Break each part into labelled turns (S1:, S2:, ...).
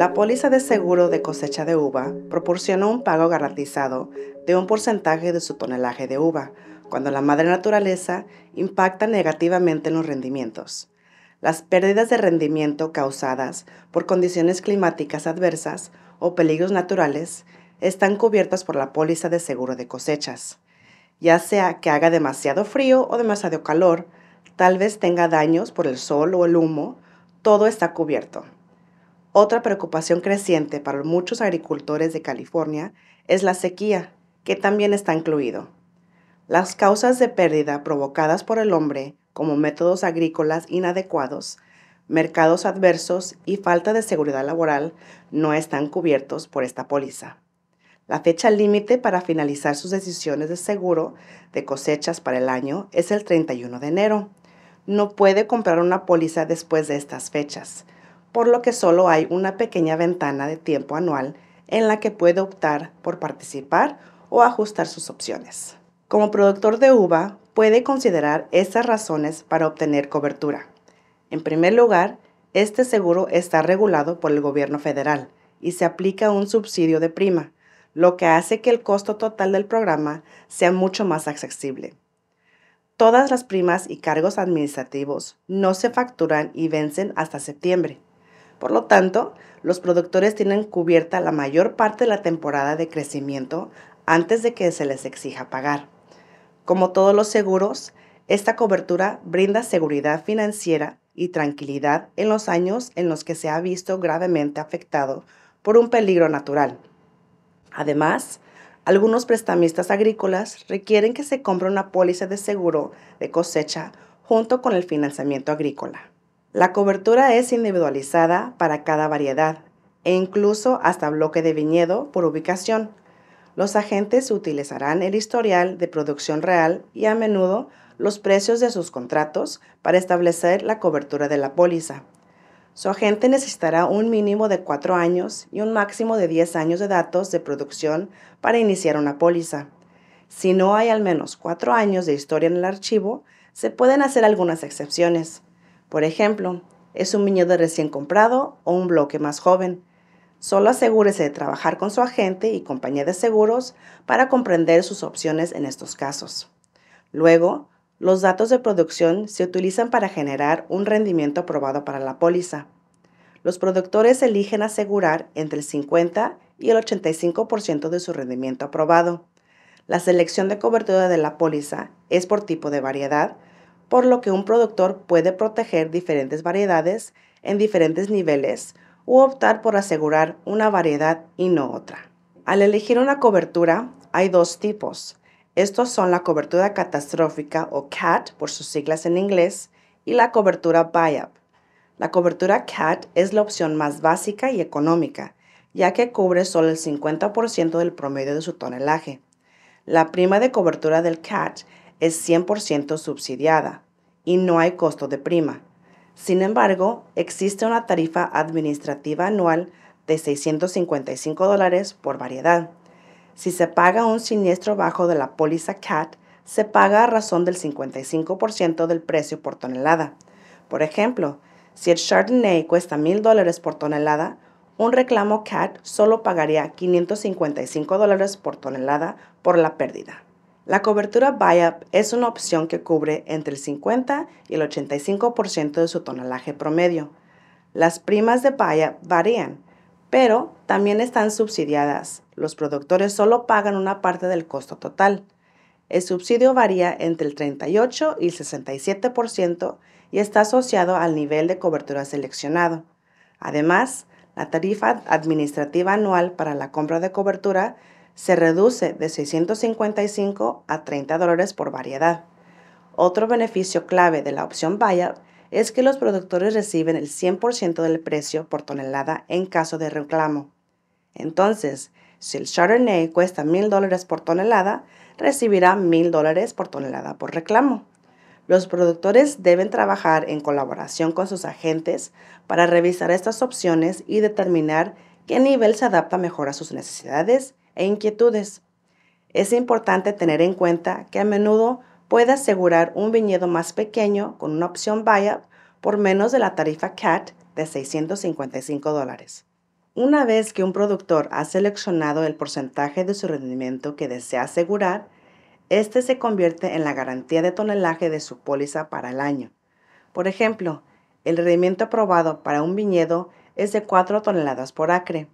S1: La póliza de seguro de cosecha de uva proporciona un pago garantizado de un porcentaje de su tonelaje de uva cuando la madre naturaleza impacta negativamente en los rendimientos. Las pérdidas de rendimiento causadas por condiciones climáticas adversas o peligros naturales están cubiertas por la póliza de seguro de cosechas. Ya sea que haga demasiado frío o demasiado calor, tal vez tenga daños por el sol o el humo, todo está cubierto. Otra preocupación creciente para muchos agricultores de California es la sequía, que también está incluido. Las causas de pérdida provocadas por el hombre, como métodos agrícolas inadecuados, mercados adversos y falta de seguridad laboral, no están cubiertos por esta póliza. La fecha límite para finalizar sus decisiones de seguro de cosechas para el año es el 31 de enero. No puede comprar una póliza después de estas fechas, por lo que solo hay una pequeña ventana de tiempo anual en la que puede optar por participar o ajustar sus opciones. Como productor de uva, puede considerar estas razones para obtener cobertura. En primer lugar, este seguro está regulado por el gobierno federal y se aplica un subsidio de prima, lo que hace que el costo total del programa sea mucho más accesible. Todas las primas y cargos administrativos no se facturan y vencen hasta septiembre, por lo tanto, los productores tienen cubierta la mayor parte de la temporada de crecimiento antes de que se les exija pagar. Como todos los seguros, esta cobertura brinda seguridad financiera y tranquilidad en los años en los que se ha visto gravemente afectado por un peligro natural. Además, algunos prestamistas agrícolas requieren que se compre una póliza de seguro de cosecha junto con el financiamiento agrícola. La cobertura es individualizada para cada variedad e incluso hasta bloque de viñedo por ubicación. Los agentes utilizarán el historial de producción real y a menudo los precios de sus contratos para establecer la cobertura de la póliza. Su agente necesitará un mínimo de cuatro años y un máximo de 10 años de datos de producción para iniciar una póliza. Si no hay al menos cuatro años de historia en el archivo, se pueden hacer algunas excepciones. Por ejemplo, es un niño de recién comprado o un bloque más joven. Solo asegúrese de trabajar con su agente y compañía de seguros para comprender sus opciones en estos casos. Luego, los datos de producción se utilizan para generar un rendimiento aprobado para la póliza. Los productores eligen asegurar entre el 50 y el 85% de su rendimiento aprobado. La selección de cobertura de la póliza es por tipo de variedad, por lo que un productor puede proteger diferentes variedades en diferentes niveles u optar por asegurar una variedad y no otra. Al elegir una cobertura, hay dos tipos. Estos son la cobertura catastrófica o CAT por sus siglas en inglés y la cobertura buy-up. La cobertura CAT es la opción más básica y económica, ya que cubre solo el 50% del promedio de su tonelaje. La prima de cobertura del CAT es 100% subsidiada y no hay costo de prima. Sin embargo, existe una tarifa administrativa anual de 655 dólares por variedad. Si se paga un siniestro bajo de la póliza CAT, se paga a razón del 55% del precio por tonelada. Por ejemplo, si el Chardonnay cuesta 1000 dólares por tonelada, un reclamo CAT solo pagaría 555 dólares por tonelada por la pérdida. La cobertura buy-up es una opción que cubre entre el 50 y el 85% de su tonelaje promedio. Las primas de buy-up varían, pero también están subsidiadas. Los productores solo pagan una parte del costo total. El subsidio varía entre el 38 y el 67% y está asociado al nivel de cobertura seleccionado. Además, la tarifa administrativa anual para la compra de cobertura se reduce de 655 a 30 dólares por variedad. Otro beneficio clave de la opción buyout es que los productores reciben el 100% del precio por tonelada en caso de reclamo. Entonces, si el Chardonnay cuesta $1,000 por tonelada, recibirá $1,000 por tonelada por reclamo. Los productores deben trabajar en colaboración con sus agentes para revisar estas opciones y determinar qué nivel se adapta mejor a sus necesidades e inquietudes. Es importante tener en cuenta que a menudo puede asegurar un viñedo más pequeño con una opción buy-up por menos de la tarifa CAT de 655 dólares. Una vez que un productor ha seleccionado el porcentaje de su rendimiento que desea asegurar, este se convierte en la garantía de tonelaje de su póliza para el año. Por ejemplo, el rendimiento aprobado para un viñedo es de 4 toneladas por acre,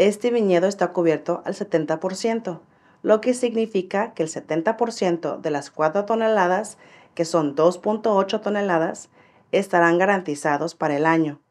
S1: este viñedo está cubierto al 70%, lo que significa que el 70% de las 4 toneladas, que son 2.8 toneladas, estarán garantizados para el año,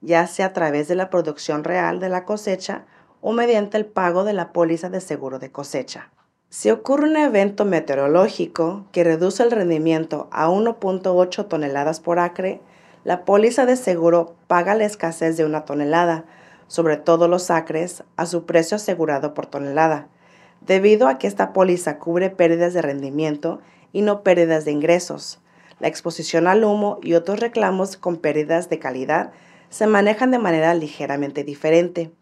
S1: ya sea a través de la producción real de la cosecha o mediante el pago de la póliza de seguro de cosecha. Si ocurre un evento meteorológico que reduce el rendimiento a 1.8 toneladas por acre, la póliza de seguro paga la escasez de una tonelada, sobre todo los acres, a su precio asegurado por tonelada, debido a que esta póliza cubre pérdidas de rendimiento y no pérdidas de ingresos. La exposición al humo y otros reclamos con pérdidas de calidad se manejan de manera ligeramente diferente.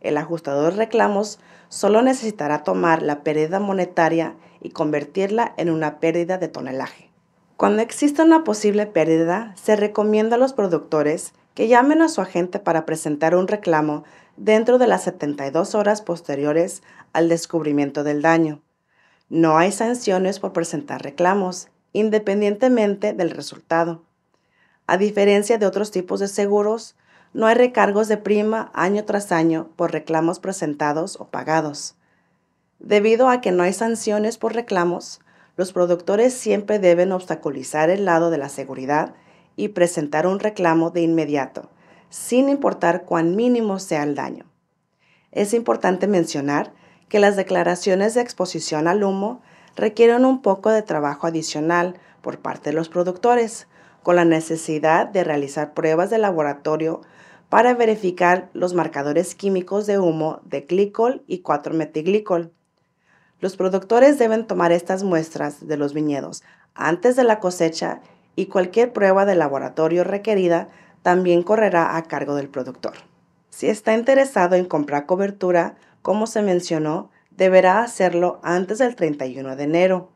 S1: El ajustador de reclamos solo necesitará tomar la pérdida monetaria y convertirla en una pérdida de tonelaje. Cuando exista una posible pérdida, se recomienda a los productores que llamen a su agente para presentar un reclamo dentro de las 72 horas posteriores al descubrimiento del daño. No hay sanciones por presentar reclamos, independientemente del resultado. A diferencia de otros tipos de seguros, no hay recargos de prima año tras año por reclamos presentados o pagados. Debido a que no hay sanciones por reclamos, los productores siempre deben obstaculizar el lado de la seguridad y presentar un reclamo de inmediato, sin importar cuán mínimo sea el daño. Es importante mencionar que las declaraciones de exposición al humo requieren un poco de trabajo adicional por parte de los productores, con la necesidad de realizar pruebas de laboratorio para verificar los marcadores químicos de humo de glicol y 4-metiglicol. Los productores deben tomar estas muestras de los viñedos antes de la cosecha y cualquier prueba de laboratorio requerida también correrá a cargo del productor. Si está interesado en comprar cobertura, como se mencionó, deberá hacerlo antes del 31 de enero.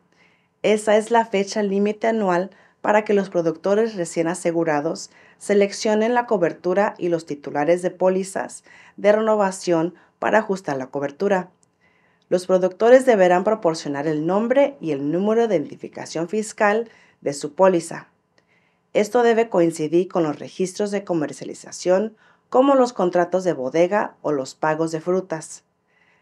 S1: Esa es la fecha límite anual para que los productores recién asegurados seleccionen la cobertura y los titulares de pólizas de renovación para ajustar la cobertura. Los productores deberán proporcionar el nombre y el número de identificación fiscal de su póliza. Esto debe coincidir con los registros de comercialización como los contratos de bodega o los pagos de frutas.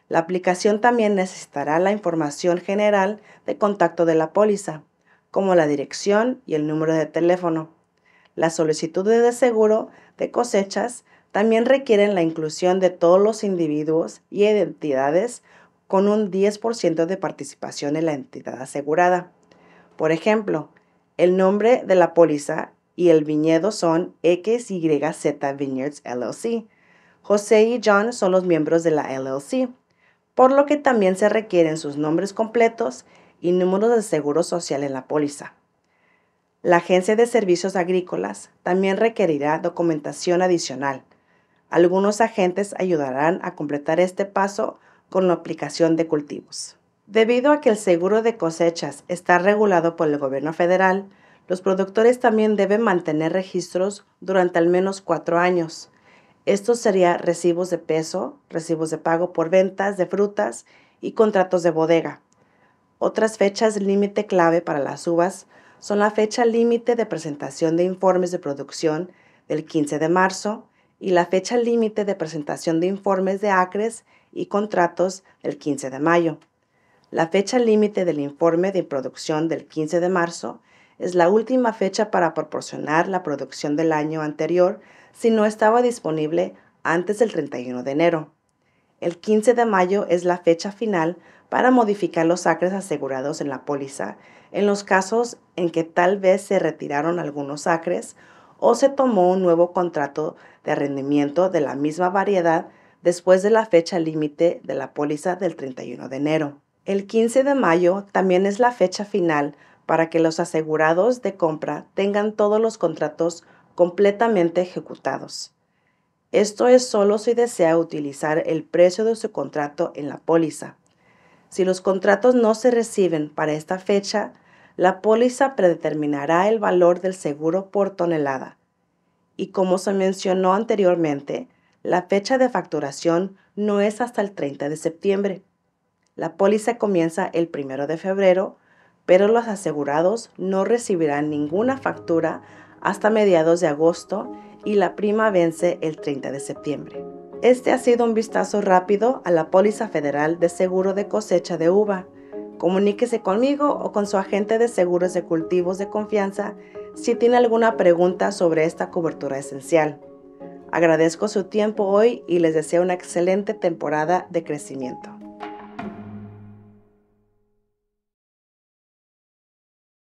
S1: La aplicación también necesitará la información general de contacto de la póliza, como la dirección y el número de teléfono. Las solicitudes de seguro de cosechas también requieren la inclusión de todos los individuos y identidades con un 10% de participación en la entidad asegurada. Por ejemplo, el nombre de la póliza y el viñedo son XYZ Vineyards LLC. José y John son los miembros de la LLC, por lo que también se requieren sus nombres completos y números de seguro social en la póliza. La Agencia de Servicios Agrícolas también requerirá documentación adicional. Algunos agentes ayudarán a completar este paso con la aplicación de cultivos. Debido a que el seguro de cosechas está regulado por el gobierno federal, los productores también deben mantener registros durante al menos cuatro años. Estos serían recibos de peso, recibos de pago por ventas de frutas y contratos de bodega. Otras fechas límite clave para las uvas son la fecha límite de presentación de informes de producción del 15 de marzo y la fecha límite de presentación de informes de acres y contratos del 15 de mayo. La fecha límite del informe de producción del 15 de marzo es la última fecha para proporcionar la producción del año anterior si no estaba disponible antes del 31 de enero. El 15 de mayo es la fecha final para modificar los acres asegurados en la póliza en los casos en que tal vez se retiraron algunos acres o se tomó un nuevo contrato de rendimiento de la misma variedad después de la fecha límite de la póliza del 31 de enero. El 15 de mayo también es la fecha final para que los asegurados de compra tengan todos los contratos completamente ejecutados. Esto es solo si desea utilizar el precio de su contrato en la póliza. Si los contratos no se reciben para esta fecha, la póliza predeterminará el valor del seguro por tonelada. Y como se mencionó anteriormente, la fecha de facturación no es hasta el 30 de septiembre. La póliza comienza el primero de febrero, pero los asegurados no recibirán ninguna factura hasta mediados de agosto y la prima vence el 30 de septiembre. Este ha sido un vistazo rápido a la póliza federal de seguro de cosecha de uva. Comuníquese conmigo o con su agente de seguros de cultivos de confianza si tiene alguna pregunta sobre esta cobertura esencial. Agradezco su tiempo hoy y les deseo una excelente temporada de crecimiento.